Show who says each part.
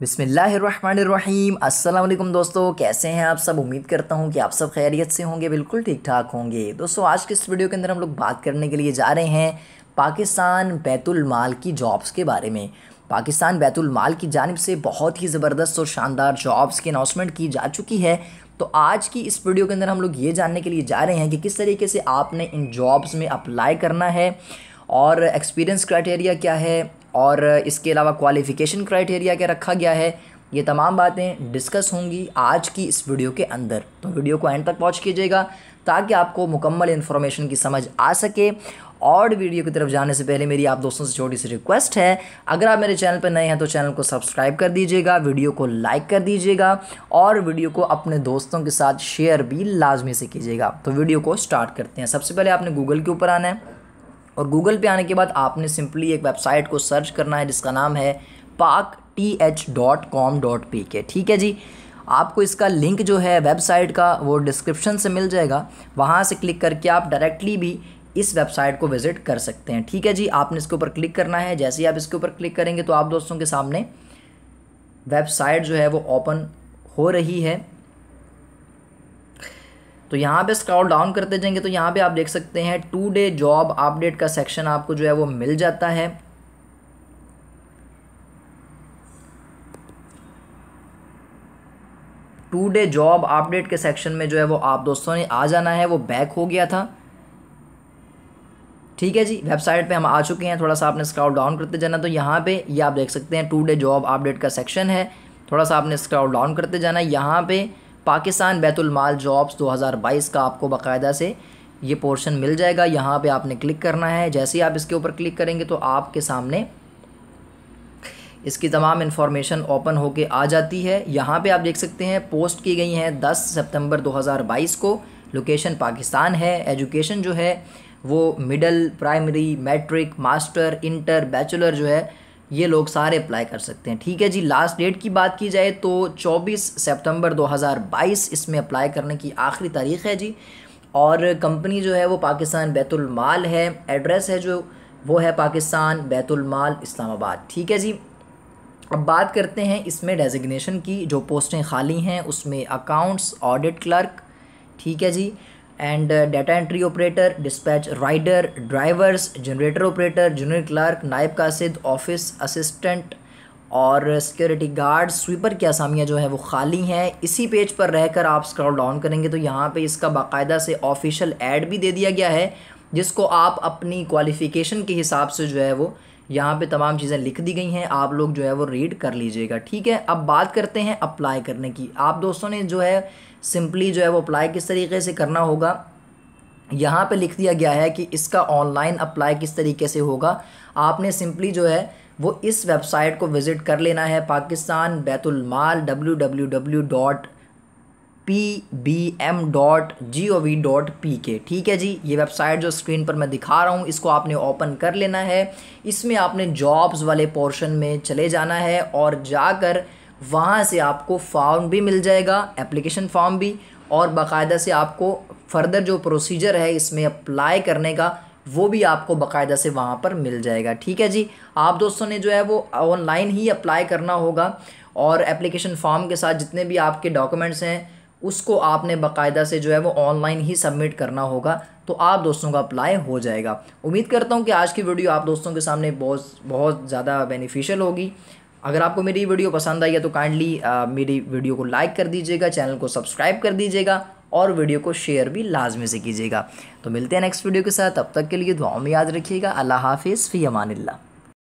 Speaker 1: बिसमीम अल्लाम दोस्तों कैसे हैं आप सब उम्मीद करता हूं कि आप सब खैरियत से होंगे बिल्कुल ठीक ठाक होंगे दोस्तों आज के इस वीडियो के अंदर हम लोग बात करने के लिए जा रहे हैं पाकिस्तान बैतुलमाल की जॉब्स के बारे में पाकिस्तान बैतुलमाल की जानब से बहुत ही ज़बरदस्त और शानदार जॉब्स की अनाउंसमेंट की जा चुकी है तो आज की इस वीडियो के अंदर हम लोग ये जानने के लिए जा रहे हैं कि किस तरीके से आपने इन जॉब्स में अप्लाई करना है और एक्सपीरियंस क्राइटेरिया क्या है और इसके अलावा क्वालिफ़िकेशन क्राइटेरिया क्या रखा गया है ये तमाम बातें डिस्कस होंगी आज की इस वीडियो के अंदर तो वीडियो को एंड तक वॉच कीजिएगा ताकि आपको मुकम्मल इन्फॉर्मेशन की समझ आ सके और वीडियो की तरफ जाने से पहले मेरी आप दोस्तों से छोटी सी रिक्वेस्ट है अगर आप मेरे चैनल पर नए हैं तो चैनल को सब्सक्राइब कर दीजिएगा वीडियो को लाइक कर दीजिएगा और वीडियो को अपने दोस्तों के साथ शेयर भी लाजमी से कीजिएगा तो वीडियो को स्टार्ट करते हैं सबसे पहले आपने गूगल के ऊपर आना है और गूगल पे आने के बाद आपने सिंपली एक वेबसाइट को सर्च करना है जिसका नाम है Pak T H dot com dot P K ठीक है जी आपको इसका लिंक जो है वेबसाइट का वो डिस्क्रिप्शन से मिल जाएगा वहाँ से क्लिक करके आप डायरेक्टली भी इस वेबसाइट को विज़िट कर सकते हैं ठीक है जी आपने इसके ऊपर क्लिक करना है जैसे ही आप इसके ऊपर क्लिक करेंगे तो आप दोस्तों के सामने वेबसाइट जो है वो ओपन हो रही है तो यहाँ पे स्क्रॉल डाउन करते जाएंगे तो यहाँ पे आप देख सकते हैं टू डे जॉब अपडेट का सेक्शन आपको जो है वो मिल जाता है टू डे जॉब अपडेट के सेक्शन में जो है वो आप दोस्तों ने आ जाना है वो बैक हो गया था ठीक है जी वेबसाइट पे हम आ चुके हैं थोड़ा सा आपने स्क्रॉल डाउन करते जाना तो यहाँ पे ये आप देख सकते हैं टू डे जॉब अपडेट का सेक्शन है थोड़ा सा आपने स्क्रॉल डाउन करते जाना यहाँ पे पाकिस्तान बैतुलमाल जॉब्स 2022 का आपको बाकायदा से ये पोर्शन मिल जाएगा यहाँ पे आपने क्लिक करना है जैसे ही आप इसके ऊपर क्लिक करेंगे तो आपके सामने इसकी तमाम इन्फॉर्मेशन ओपन होके आ जाती है यहाँ पे आप देख सकते हैं पोस्ट की गई हैं 10 सितंबर 2022 को लोकेशन पाकिस्तान है एजुकेशन जो है वो middle primary matric master inter bachelor जो है ये लोग सारे अप्लाई कर सकते हैं ठीक है जी लास्ट डेट की बात की जाए तो 24 सितंबर 2022 इसमें अप्लाई करने की आखिरी तारीख है जी और कंपनी जो है वो पाकिस्तान बैतुलमाल है एड्रेस है जो वो है पाकिस्तान बैतुलमाल इस्लामाबाद ठीक है जी अब बात करते हैं इसमें डेजिग्नेशन की जो पोस्टें खाली हैं उसमें अकाउंट्स ऑडिट क्लर्क ठीक है जी and data entry operator dispatch rider drivers generator operator junior clerk नायब कासिद ऑफिस असिस्टेंट और सिक्योरिटी गार्ड स्वीपर की आसामियाँ जो हैं वो खाली हैं इसी पेज पर रहकर आप स्क्रॉल डाउन करेंगे तो यहाँ पे इसका बाकायदा से ऑफिशियल एड भी दे दिया गया है जिसको आप अपनी क्वालिफ़िकेशन के हिसाब से जो है वो यहाँ पे तमाम चीज़ें लिख दी गई हैं आप लोग जो है वो रीड कर लीजिएगा ठीक है अब बात करते हैं अप्लाई करने की आप दोस्तों ने जो है सिंपली जो है वो अप्लाई किस तरीके से करना होगा यहाँ पे लिख दिया गया है कि इसका ऑनलाइन अप्लाई किस तरीके से होगा आपने सिंपली जो है वो इस वेबसाइट को विज़िट कर लेना है Pakistan Baitulmaal W W W dot P B M dot G O V dot P K ठीक है जी ये वेबसाइट जो स्क्रीन पर मैं दिखा रहा हूँ इसको आपने ओपन कर लेना है इसमें आपने जॉब्स वाले पोर्शन में चले जाना है और जाकर वहाँ से आपको फॉर्म भी मिल जाएगा एप्लीकेशन फॉर्म भी और बाकायदा से आपको फर्दर जो प्रोसीजर है इसमें अप्लाई करने का वो भी आपको बाकायदा से वहाँ पर मिल जाएगा ठीक है जी आप दोस्तों ने जो है वो ऑनलाइन ही अप्लाई करना होगा और एप्लीकेशन फॉर्म के साथ जितने भी आपके डॉक्यूमेंट्स हैं उसको आपने बाकायदा से जो है वो ऑनलाइन ही सबमिट करना होगा तो आप दोस्तों का अप्लाई हो जाएगा उम्मीद करता हूँ कि आज की वीडियो आप दोस्तों के सामने बहुत बहुत ज़्यादा बेनिफिशियल होगी अगर आपको मेरी वीडियो पसंद आई है तो काइंडली मेरी वीडियो को लाइक कर दीजिएगा चैनल को सब्सक्राइब कर दीजिएगा और वीडियो को शेयर भी लाजमी से कीजिएगा तो मिलते हैं नेक्स्ट वीडियो के साथ अब तक के लिए दुआओं में याद रखिएगा अल्लाह हाफिज़ फ़ी अमानिल्ला